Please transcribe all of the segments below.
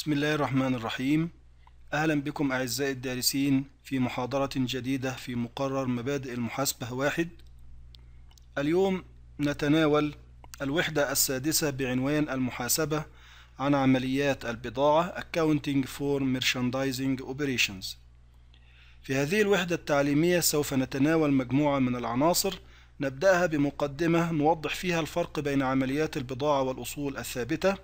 بسم الله الرحمن الرحيم أهلا بكم أعزائي الدارسين في محاضرة جديدة في مقرر مبادئ المحاسبة واحد اليوم نتناول الوحدة السادسة بعنوان المحاسبة عن عمليات البضاعة Accounting for Merchandising Operations في هذه الوحدة التعليمية سوف نتناول مجموعة من العناصر نبدأها بمقدمة نوضح فيها الفرق بين عمليات البضاعة والأصول الثابتة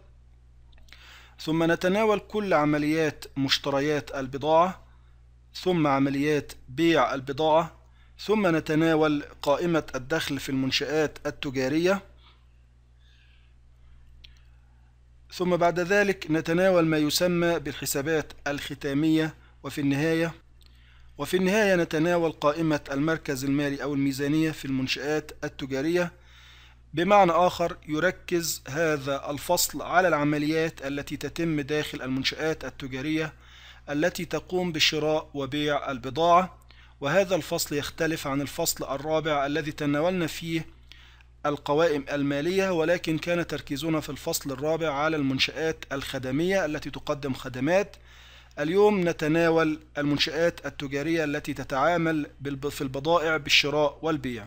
ثم نتناول كل عمليات مشتريات البضاعة ثم عمليات بيع البضاعة ثم نتناول قائمة الدخل في المنشآت التجارية ثم بعد ذلك نتناول ما يسمى بالحسابات الختامية وفي النهاية وفي النهاية نتناول قائمة المركز المالي أو الميزانية في المنشآت التجارية بمعنى آخر يركز هذا الفصل على العمليات التي تتم داخل المنشآت التجارية التي تقوم بشراء وبيع البضاعة وهذا الفصل يختلف عن الفصل الرابع الذي تناولنا فيه القوائم المالية ولكن كان تركيزنا في الفصل الرابع على المنشآت الخدمية التي تقدم خدمات اليوم نتناول المنشآت التجارية التي تتعامل في البضائع بالشراء والبيع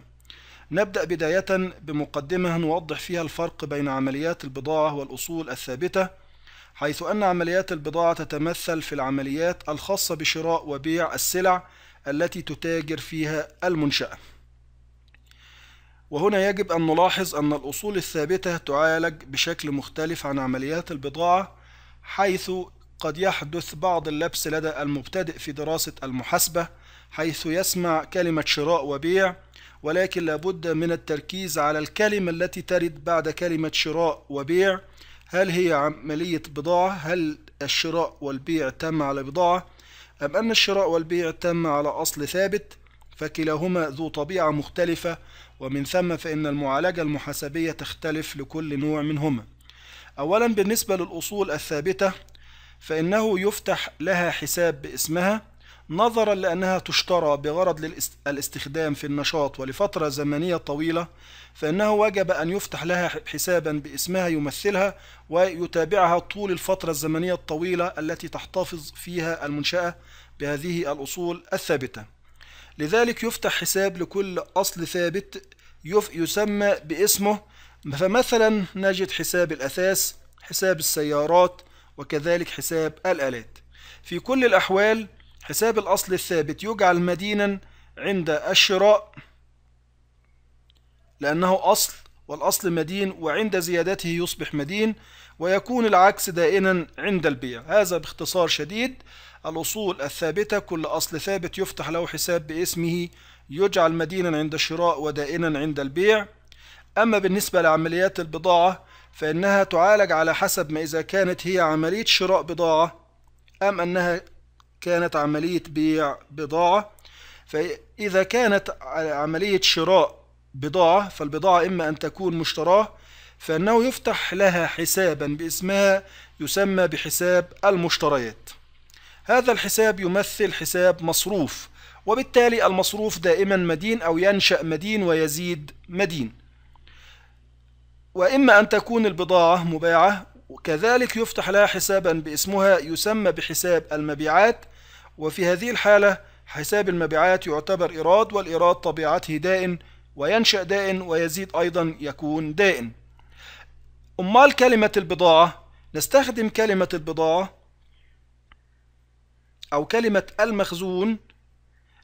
نبدأ بداية بمقدمة نوضح فيها الفرق بين عمليات البضاعة والأصول الثابتة حيث أن عمليات البضاعة تتمثل في العمليات الخاصة بشراء وبيع السلع التي تتاجر فيها المنشأة وهنا يجب أن نلاحظ أن الأصول الثابتة تعالج بشكل مختلف عن عمليات البضاعة حيث قد يحدث بعض اللبس لدى المبتدئ في دراسة المحاسبة حيث يسمع كلمة شراء وبيع ولكن لابد من التركيز على الكلمة التي ترد بعد كلمة شراء وبيع هل هي عملية بضاعة هل الشراء والبيع تم على بضاعة أم أن الشراء والبيع تم على أصل ثابت فكلاهما ذو طبيعة مختلفة ومن ثم فإن المعالجة المحاسبية تختلف لكل نوع منهما أولا بالنسبة للأصول الثابتة فإنه يفتح لها حساب باسمها نظرا لأنها تشترى بغرض الاستخدام في النشاط ولفترة زمنية طويلة فإنه وجب أن يفتح لها حسابا باسمها يمثلها ويتابعها طول الفترة الزمنية الطويلة التي تحتفظ فيها المنشأة بهذه الأصول الثابتة لذلك يفتح حساب لكل أصل ثابت يسمى باسمه فمثلا نجد حساب الأثاث حساب السيارات وكذلك حساب الآلات في كل الأحوال حساب الأصل الثابت يجعل مدينا عند الشراء لأنه أصل والأصل مدين وعند زيادته يصبح مدين ويكون العكس دائما عند البيع هذا باختصار شديد الأصول الثابتة كل أصل ثابت يفتح له حساب باسمه يجعل مدينا عند الشراء ودائنا عند البيع أما بالنسبة لعمليات البضاعة فإنها تعالج على حسب ما إذا كانت هي عملية شراء بضاعة أم أنها كانت عملية بيع بضاعة فإذا كانت عملية شراء بضاعة فالبضاعة إما أن تكون مشتراة فإنه يفتح لها حسابا باسمها يسمى بحساب المشتريات هذا الحساب يمثل حساب مصروف وبالتالي المصروف دائما مدين أو ينشأ مدين ويزيد مدين وإما أن تكون البضاعة مباعة وكذلك يفتح لها حسابا باسمها يسمى بحساب المبيعات وفي هذه الحالة حساب المبيعات يعتبر إيراد والإيراد طبيعته دائن وينشأ دائن ويزيد أيضا يكون دائن أمال كلمة البضاعة نستخدم كلمة البضاعة أو كلمة المخزون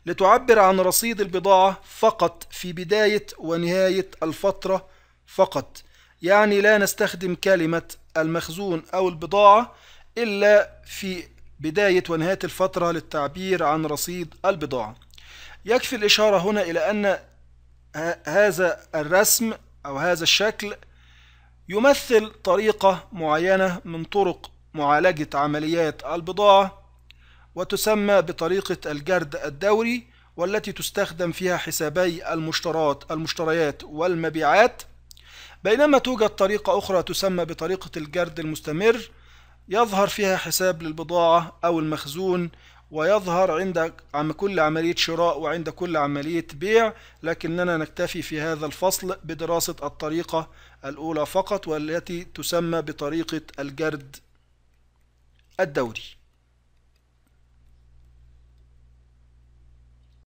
لتعبر عن رصيد البضاعة فقط في بداية ونهاية الفترة فقط يعني لا نستخدم كلمة المخزون أو البضاعة إلا في بداية ونهاية الفترة للتعبير عن رصيد البضاعة يكفي الإشارة هنا إلى أن هذا الرسم أو هذا الشكل يمثل طريقة معينة من طرق معالجة عمليات البضاعة وتسمى بطريقة الجرد الدوري والتي تستخدم فيها حسابي المشترات المشتريات والمبيعات بينما توجد طريقة أخرى تسمى بطريقة الجرد المستمر يظهر فيها حساب للبضاعة أو المخزون ويظهر عند كل عملية شراء وعند كل عملية بيع لكننا نكتفي في هذا الفصل بدراسة الطريقة الأولى فقط والتي تسمى بطريقة الجرد الدوري